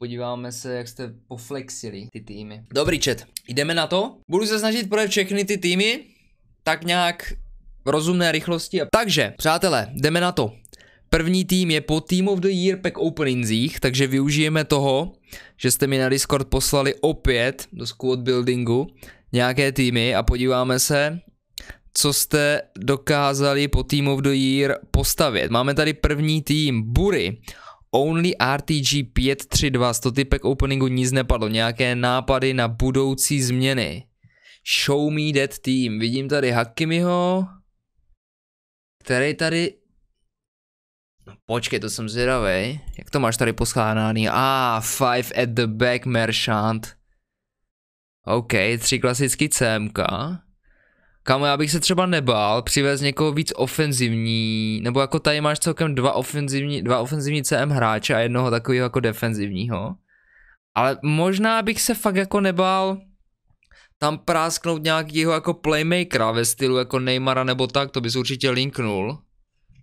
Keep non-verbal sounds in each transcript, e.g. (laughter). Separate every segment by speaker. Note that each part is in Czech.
Speaker 1: podíváme se, jak jste poflexili ty týmy. Dobrý chat, jdeme na to. Budu se snažit projet všechny ty týmy, tak nějak v rozumné rychlosti. Takže, přátelé, jdeme na to. První tým je po Team of the Year Pack Open takže využijeme toho, že jste mi na Discord poslali opět do squad buildingu nějaké týmy a podíváme se, co jste dokázali po Team of the Year postavit. Máme tady první tým Bury, Only RTG 532, z to typek openingu nic nepadlo, nějaké nápady na budoucí změny. Show me that team, vidím tady Hakimiho, který tady... No, počkej, to jsem zvědavý. Jak to máš tady poschádaný? A ah, five at the back, Merchant. OK, tři klasický CMK. Kámo, já bych se třeba nebál přivez někoho víc ofenzivní, nebo jako tady máš celkem dva ofenzivní, dva ofenzivní CM hráče a jednoho takového jako defenzivního. Ale možná bych se fakt jako nebál tam prásknout nějakýho jako playmakera ve stylu jako Neymara nebo tak, to bys určitě linknul.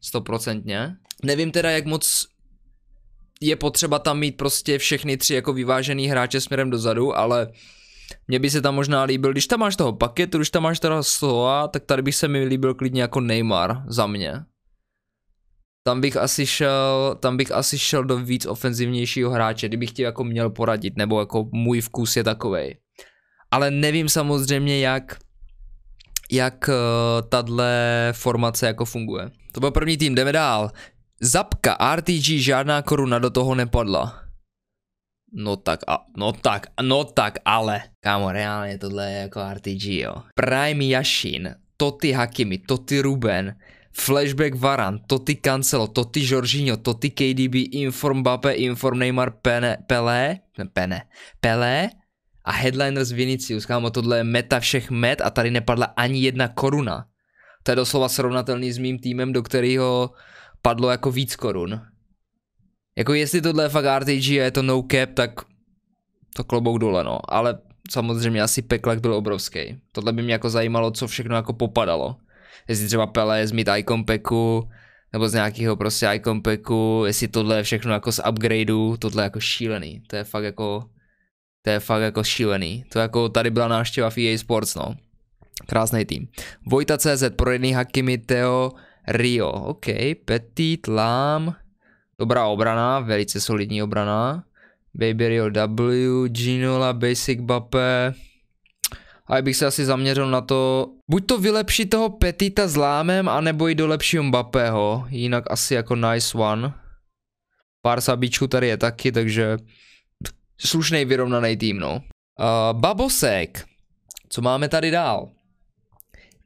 Speaker 1: Stoprocentně. Nevím teda, jak moc je potřeba tam mít prostě všechny tři jako vyvážený hráče směrem dozadu, ale mně by se tam možná líbil, když tam máš toho paketu, když tam máš teda Slova, tak tady by se mi líbil klidně jako Neymar za mě. Tam bych asi šel, tam bych asi šel do víc ofenzivnějšího hráče, kdybych ti jako měl poradit, nebo jako můj vkus je takovej. Ale nevím samozřejmě, jak, jak eh, tato formace jako funguje. To byl první tým, jdeme dál. Zapka, RTG, žádná koruna do toho nepadla. No tak a, no tak, no tak ale. Kámo, reálně tohle je jako RTG, jo. Prime Yashin, Toti Hakimi, Toti Ruben, Flashback Varan, toti Cancelo, toti Jorginho, toti KDB, Inform Bape, Inform Neymar, Pene, pele, ne, Pene, Pele a Headliners Vinicius, kámo, tohle je meta všech met a tady nepadla ani jedna koruna. To je doslova srovnatelný s mým týmem, do kterého padlo jako víc korun. Jako jestli tohle je fakt RTG a je to no cap, tak to klobouk dole, no. Ale samozřejmě asi peklak byl obrovský. Tohle by mě jako zajímalo, co všechno jako popadalo. Jestli třeba Pele je z mít Icon Packu, nebo z nějakého prostě Icon Packu, jestli tohle je všechno jako z upgradeu, tohle je jako šílený. To je fakt jako, to je fakt jako šílený. To jako tady byla návštěva v EA Sports, no. Krásný tým. Vojta CZ, projený Hakimi Teo Rio. OK, Petit, Lam. Dobrá obrana, velice solidní obrana. Baby Rio W, Ginola, Basic Bape. A já bych se asi zaměřil na to, buď to vylepšit toho Petita zlámem, anebo i do lepšího Mbappého, jinak asi jako nice one. Pár sabíčků tady je taky, takže slušnej vyrovnaný tým, no. Uh, babosek, co máme tady dál?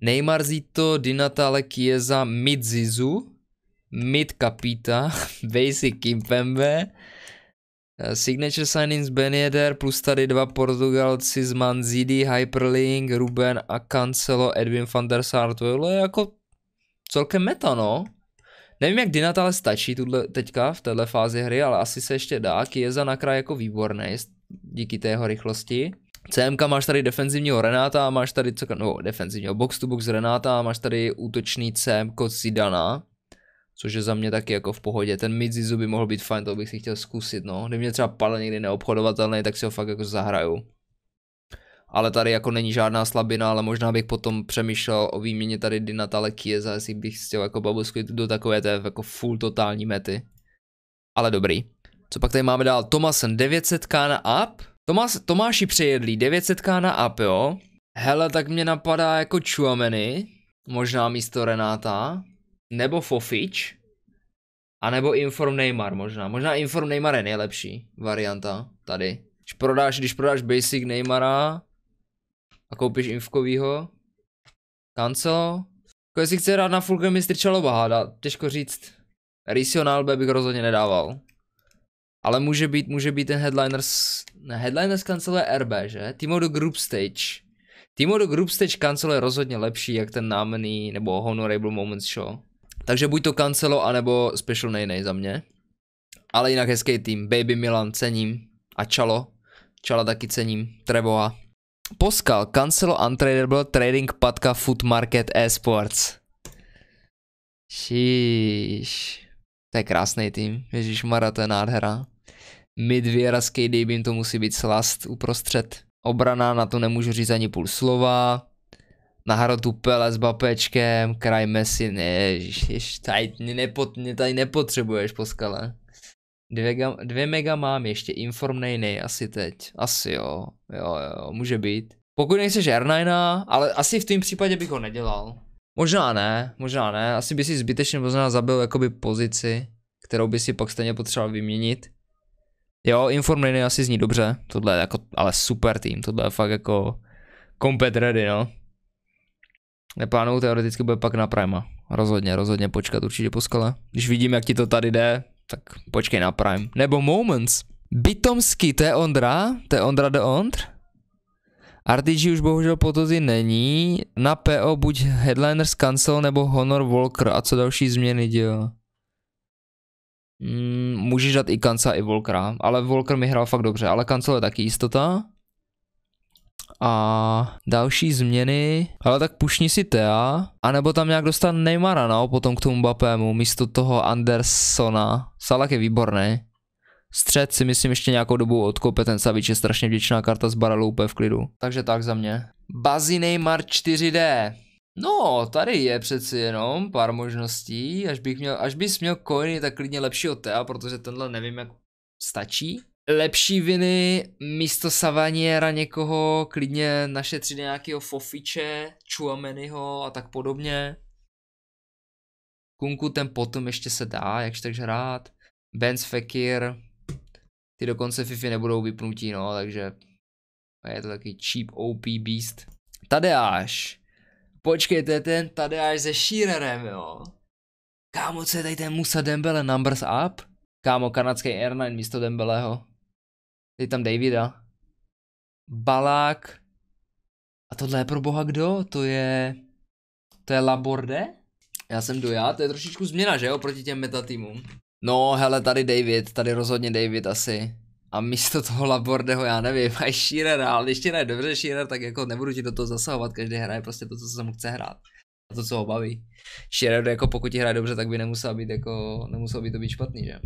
Speaker 1: Neymar Zito, Dinatale Kieza, Midzizu, Mid Capita, (laughs) Basic Kimpembe, eh, Signature Signings Ben Yedder, plus tady dva Portugalci z Manzidi, Hyperlink, Ruben a Cancelo, Edwin van der Sar, to je jako celkem meta, no. Nevím, jak Dinat ale stačí tuto, teďka v této fázi hry, ale asi se ještě dá. Kieza na kraj jako výborný díky té jeho rychlosti. CMK máš tady defenzivního a máš tady co, no, defenzivního box to box a máš tady útočný CMK Zidana. Což je za mě taky jako v pohodě. Ten Midzizu by mohl být fajn, to bych si chtěl zkusit, no. Kdyby mě třeba pal někdy neobchodovatelný, tak si ho fakt jako zahraju. Ale tady jako není žádná slabina, ale možná bych potom přemýšlel o výměně tady Dinatale Kieza, jestli bych chtěl jako babusku do takové té jako full totální mety. Ale dobrý. Co pak tady máme dál? Tomasen 900k na up? Tomas, Tomáši přejedlí 900k na up, jo? Hele, tak mě napadá jako Chuameny, možná místo Renáta nebo Fofič, a nebo Inform Neymar možná. Možná Inform Neymar je nejlepší varianta tady. Když prodáš, když prodáš Basic Neymara a koupíš Infkovýho, Cancelo, jako jestli chce hrát na full game mistr Čaloba hádat, těžko říct. Risio na Albe bych rozhodně nedával. Ale může být, může být ten headliner s... Ne, headliner z kanceluje RB, že? Timo do group stage. Timo do group stage kancel je rozhodně lepší, jak ten námený nebo honorable moments show. Takže buď to Cancelo, anebo Special Nejnej za mě. Ale jinak hezký tým. Baby Milan cením. A Čalo. Čala taky cením. Trevoa. Poskal Cancelo Untradable Trading Patka Food Market Esports. Šíš. To je krásný tým. Ježíš Mara, to je nádhera. Midvěra s KDB, to musí být slast uprostřed. Obrana, na to nemůžu říct ani půl slova. Na hrotu pele s Bapečkem, kraj Messi, ne, ježiš, tady, nepo, tady nepotřebuješ po skale. Dvě, ga, dvě mega mám ještě, inform nejnej, asi teď, asi jo, jo, jo, může být. Pokud nejseš R9, ale asi v tom případě bych ho nedělal. Možná ne, možná ne, asi by si zbytečně možná zabil jakoby pozici, kterou by si pak stejně potřeboval vyměnit. Jo, inform nejnej asi zní dobře, tohle je jako, ale super tým, tohle je fakt jako kompet ready, no. Neplánuju teoreticky bude pak na Prima. Rozhodně, rozhodně počkat určitě po skale. Když vidím, jak ti to tady jde, tak počkej na Prime. Nebo Moments. Bytomsky, to je Ondra, to je Ondra de Ondr. RTG už bohužel potozy není, na PO buď Headliners Cancel nebo Honor Walker a co další změny dělá. Mm, můžeš dát i Kansa i Volkera, ale Volker mi hrál fakt dobře, ale Kancel je taky jistota a další změny, ale tak pušni si Tea, anebo tam nějak dostat Neymara, no, potom k tomu Mbappému, místo toho Andersona. Salak je výborný. Střed si myslím ještě nějakou dobu odkope, ten Savič je strašně vděčná karta z barelu úplně v klidu. Takže tak za mě. Bazi Neymar 4D. No, tady je přeci jenom pár možností, až, bych měl, až bys měl coiny, tak klidně lepšího Tea, protože tenhle nevím jak stačí lepší viny místo Savaniera někoho, klidně našetřit nějakého Fofiče, Chuameniho a tak podobně. Kunku ten potom ještě se dá, jakž takže rád. Benz Fekir, ty dokonce Fifi nebudou vypnutí, no, takže je to taky cheap OP beast. Tadeáš. Počkej, to je ten Tadeáš se Shearerem, jo. Kámo, co je tady ten Musa Dembele numbers up? Kámo, kanadský airline místo Dembeleho. Je tam Davida. Balák. A tohle je pro boha kdo? To je... To je Laborde? Já jsem dojá, to je trošičku změna, že jo, proti těm týmům. No, hele, tady David, tady rozhodně David asi. A místo toho Labordeho, já nevím, a Shearer, ale když ne, dobře Shearer, tak jako nebudu ti do toho zasahovat, každý hraje prostě to, co se mu chce hrát. A to, co ho baví. Shearer, jako pokud ti hraje dobře, tak by nemusel být jako, nemusel by to být špatný, že?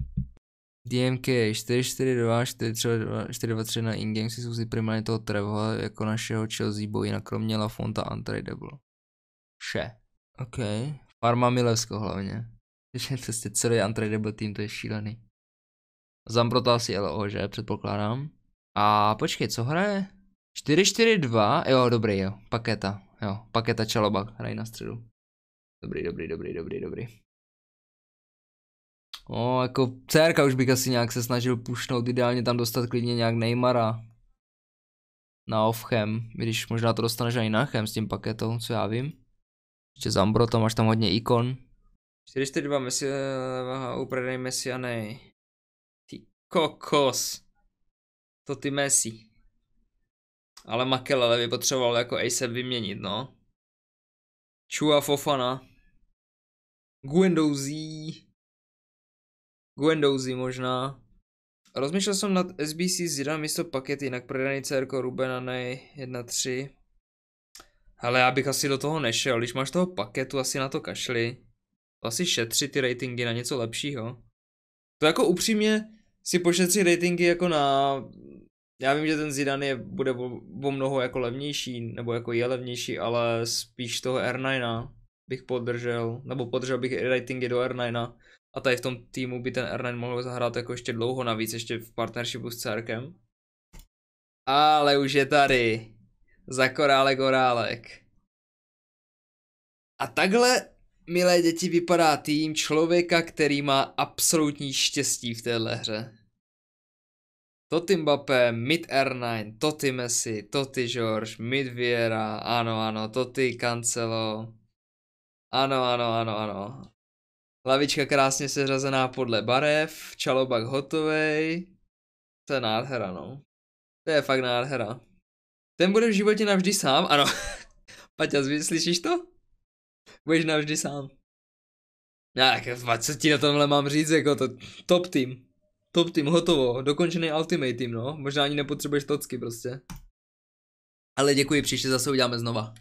Speaker 1: DMK 4-4-2, 4-2-3 na in-game si souzí primárně toho Trevho jako našeho Chelsea boji, kromě Lafonta untradable. Vše. OK. Farma Milevsko hlavně. Prostě celý untradable tým, to je šílený. Zambrota asi LO, že? Předpokládám. A počkej, co hraje? 4-4-2, jo, dobrý, jo, paketa, jo, paketa Čalobak, hraje na středu. Dobrý, dobrý, dobrý, dobrý, dobrý. No, jako CRK už bych asi nějak se snažil pušnout, ideálně tam dostat klidně nějak Neymara. Na offchem, když možná to dostaneš ani na chem s tím paketou, co já vím. Ještě Zambro, Ambrotom, máš tam hodně ikon. 42 Messi, eh, aha, Messi, Messi a nej. Ty kokos. To ty Messi. Ale Makelele by potřeboval jako Ace vyměnit, no. Chua Fofana. Guendouzi. Guendouzi možná. Rozmýšlel jsem nad SBC Zidane místo paket, jinak prodaný CRko Rubena na 1.3. Ale já bych asi do toho nešel, když máš toho paketu, asi na to kašli. To asi šetři ty ratingy na něco lepšího. To jako upřímně si pošetří ratingy jako na... Já vím, že ten Zidane je, bude o mnoho jako levnější, nebo jako je levnější, ale spíš toho R9 bych podržel, nebo podržel bych ratingy do R9. A tady v tom týmu by ten R9 mohl zahrát jako ještě dlouho navíc, ještě v partnershipu s Cerkem. Ale už je tady. Za korále gorálek. A takhle, milé děti, vypadá tým člověka, který má absolutní štěstí v téhle hře. Toty Mbappé, Mid R9, Toty Messi, Toty George, Mid Viera, ano, ano, Toty Cancelo. Ano, ano, ano, ano. Lavička krásně seřazená podle barev, čalobak hotovej. To je nádhera, no. To je fakt nádhera. Ten bude v životě navždy sám, ano. (laughs) Paťa, slyšíš to? Budeš navždy sám. Já, co ti na tomhle mám říct, jako to top tým. Top tým, hotovo, dokončený ultimate tým, no. Možná ani nepotřebuješ tocky prostě. Ale děkuji, příště zase uděláme znova.